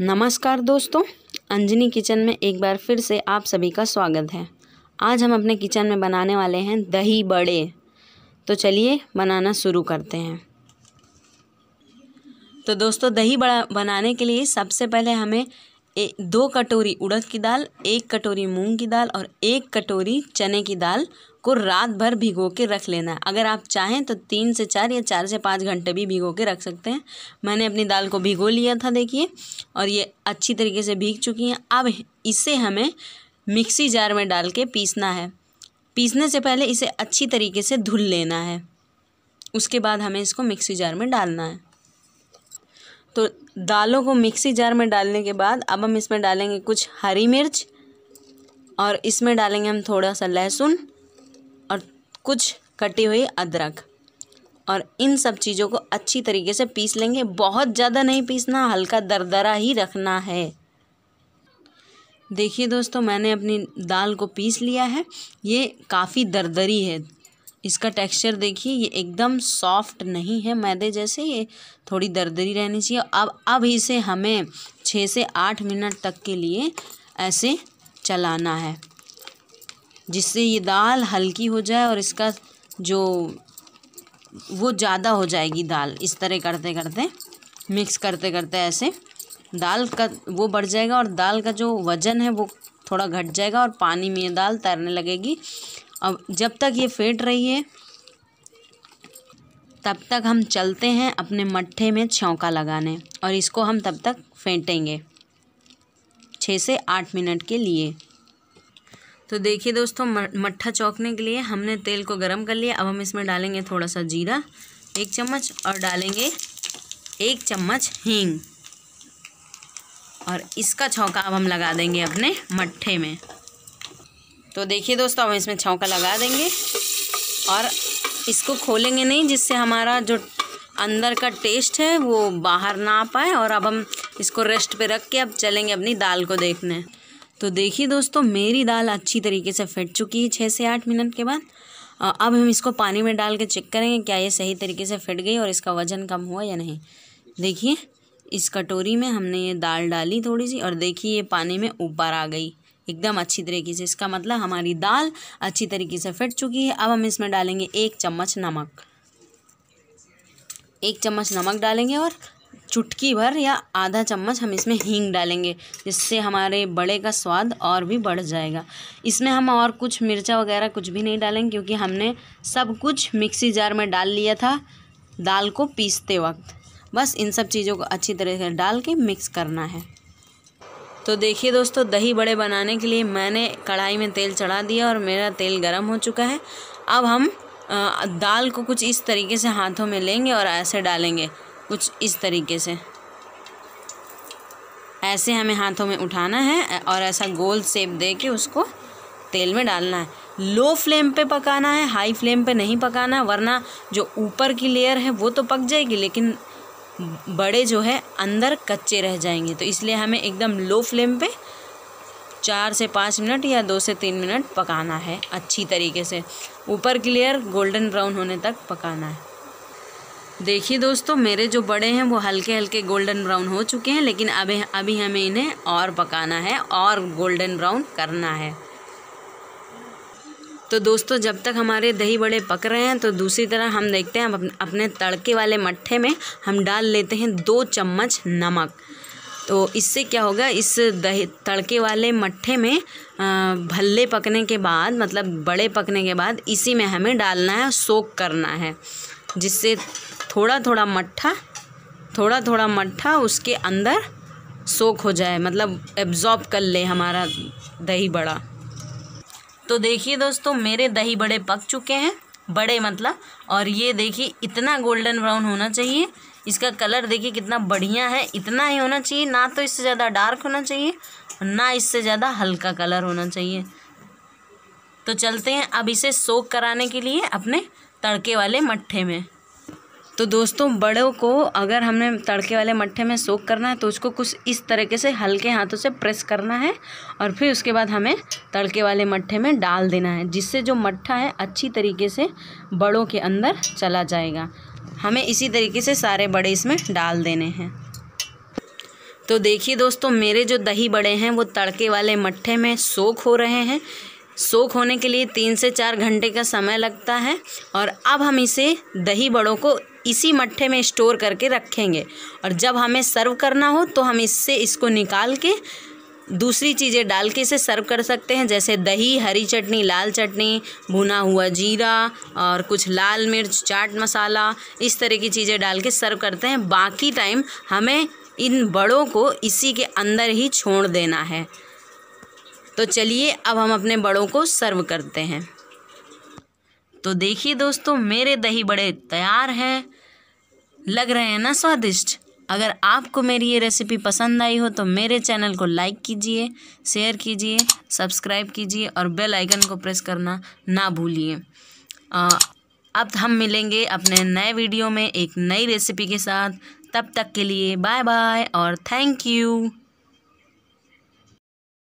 नमस्कार दोस्तों अंजनी किचन में एक बार फिर से आप सभी का स्वागत है आज हम अपने किचन में बनाने वाले हैं दही बड़े तो चलिए बनाना शुरू करते हैं तो दोस्तों दही बड़ा बनाने के लिए सबसे पहले हमें ए, दो कटोरी उड़द की दाल एक कटोरी मूंग की दाल और एक कटोरी चने की दाल को रात भर भिगो के रख लेना है अगर आप चाहें तो तीन से चार या चार से पाँच घंटे भी भिगो के रख सकते हैं मैंने अपनी दाल को भिगो लिया था देखिए और ये अच्छी तरीके से भीग चुकी हैं अब इसे हमें मिक्सी जार में डाल के पीसना है पीसने से पहले इसे अच्छी तरीके से धुल लेना है उसके बाद हमें इसको मिक्सी जार में डालना है तो दालों को मिक्सी जार में डालने के बाद अब हम इसमें डालेंगे कुछ हरी मिर्च और इसमें डालेंगे हम थोड़ा सा लहसुन और कुछ कटी हुई अदरक और इन सब चीज़ों को अच्छी तरीके से पीस लेंगे बहुत ज़्यादा नहीं पीसना हल्का दरदरा ही रखना है देखिए दोस्तों मैंने अपनी दाल को पीस लिया है ये काफ़ी दरदरी है इसका टेक्सचर देखिए ये एकदम सॉफ्ट नहीं है मैदे जैसे ये थोड़ी दरदरी रहनी चाहिए अब अब इसे हमें छः से आठ मिनट तक के लिए ऐसे चलाना है जिससे ये दाल हल्की हो जाए और इसका जो वो ज़्यादा हो जाएगी दाल इस तरह करते करते मिक्स करते करते ऐसे दाल का वो बढ़ जाएगा और दाल का जो वज़न है वो थोड़ा घट जाएगा और पानी में ये दाल तैरने लगेगी अब जब तक ये फेंट रही है तब तक हम चलते हैं अपने मट्ठे में छौका लगाने और इसको हम तब तक फेंटेंगे छः से आठ मिनट के लिए तो देखिए दोस्तों मट्ठा चौंकने के लिए हमने तेल को गरम कर लिया अब हम इसमें डालेंगे थोड़ा सा जीरा एक चम्मच और डालेंगे एक चम्मच हींग और इसका छौका अब हम लगा देंगे अपने मट्ठे में तो देखिए दोस्तों हम इसमें छौका लगा देंगे और इसको खोलेंगे नहीं जिससे हमारा जो अंदर का टेस्ट है वो बाहर ना आ पाए और अब हम इसको रेस्ट पे रख के अब चलेंगे अपनी दाल को देखने तो देखिए दोस्तों मेरी दाल अच्छी तरीके से फट चुकी है छः से आठ मिनट के बाद अब हम इसको पानी में डाल के चेक करेंगे क्या ये सही तरीके से फट गई और इसका वज़न कम हुआ या नहीं देखिए इस कटोरी में हमने ये दाल डाली थोड़ी सी और देखिए ये पानी में ऊपर आ गई एकदम अच्छी तरीके से इसका मतलब हमारी दाल अच्छी तरीके से फट चुकी है अब हम इसमें डालेंगे एक चम्मच नमक एक चम्मच नमक डालेंगे और चुटकी भर या आधा चम्मच हम इसमें हींग डालेंगे जिससे हमारे बड़े का स्वाद और भी बढ़ जाएगा इसमें हम और कुछ मिर्चा वगैरह कुछ भी नहीं डालेंगे क्योंकि हमने सब कुछ मिक्सी जार में डाल लिया था दाल को पीसते वक्त बस इन सब चीज़ों को अच्छी तरह से डाल के मिक्स करना है तो देखिए दोस्तों दही बड़े बनाने के लिए मैंने कढ़ाई में तेल चढ़ा दिया और मेरा तेल गर्म हो चुका है अब हम दाल को कुछ इस तरीके से हाथों में लेंगे और ऐसे डालेंगे कुछ इस तरीके से ऐसे हमें हाथों में उठाना है और ऐसा गोल सेप दे के उसको तेल में डालना है लो फ्लेम पे पकाना है हाई फ्लेम पे नहीं पकाना वरना जो ऊपर की लेयर है वो तो पक जाएगी लेकिन बड़े जो है अंदर कच्चे रह जाएंगे तो इसलिए हमें एकदम लो फ्लेम पे चार से पाँच मिनट या दो से तीन मिनट पकाना है अच्छी तरीके से ऊपर क्लियर गोल्डन ब्राउन होने तक पकाना है देखिए दोस्तों मेरे जो बड़े हैं वो हल्के हल्के गोल्डन ब्राउन हो चुके हैं लेकिन अभी अभी हमें इन्हें और पकाना है और गोल्डन ब्राउन करना है तो दोस्तों जब तक हमारे दही बड़े पक रहे हैं तो दूसरी तरह हम देखते हैं अपने तड़के वाले मट्ठे में हम डाल लेते हैं दो चम्मच नमक तो इससे क्या होगा इस दही तड़के वाले मट्ठे में भल्ले पकने के बाद मतलब बड़े पकने के बाद इसी में हमें डालना है सोख करना है जिससे थोड़ा थोड़ा मट्ठा थोड़ा थोड़ा मट्ठा उसके अंदर सोख हो जाए मतलब एब्ज़ॉर्ब कर ले हमारा दही बड़ा तो देखिए दोस्तों मेरे दही बड़े पक चुके हैं बड़े मतलब और ये देखिए इतना गोल्डन ब्राउन होना चाहिए इसका कलर देखिए कितना बढ़िया है इतना ही होना चाहिए ना तो इससे ज़्यादा डार्क होना चाहिए ना इससे ज़्यादा हल्का कलर होना चाहिए तो चलते हैं अब इसे सोख कराने के लिए अपने तड़के वाले मट्ठे में तो दोस्तों बड़ों को अगर हमने तड़के वाले मट्ठे में सोख करना है तो उसको कुछ इस तरीके से हल्के हाथों से प्रेस करना है और फिर उसके बाद हमें तड़के वाले मट्ठे में डाल देना है जिससे जो मट्ठा है अच्छी तरीके से बड़ों के अंदर चला जाएगा हमें इसी तरीके से सारे बड़े इसमें डाल देने हैं तो देखिए दोस्तों मेरे जो दही बड़े हैं वो तड़के वाले मट्ठे में सोख हो रहे हैं सोख होने के लिए तीन से चार घंटे का समय लगता है और अब हम इसे दही बड़ों को इसी मट्ठे में स्टोर करके रखेंगे और जब हमें सर्व करना हो तो हम इससे इसको निकाल के दूसरी चीज़ें डाल के इसे सर्व कर सकते हैं जैसे दही हरी चटनी लाल चटनी भुना हुआ जीरा और कुछ लाल मिर्च चाट मसाला इस तरह की चीज़ें डाल के सर्व करते हैं बाकी टाइम हमें इन बड़ों को इसी के अंदर ही छोड़ देना है तो चलिए अब हम अपने बड़ों को सर्व करते हैं तो देखिए दोस्तों मेरे दही बड़े तैयार हैं लग रहे हैं ना स्वादिष्ट अगर आपको मेरी ये रेसिपी पसंद आई हो तो मेरे चैनल को लाइक कीजिए शेयर कीजिए सब्सक्राइब कीजिए और बेल आइकन को प्रेस करना ना भूलिए अब हम मिलेंगे अपने नए वीडियो में एक नई रेसिपी के साथ तब तक के लिए बाय बाय और थैंक यू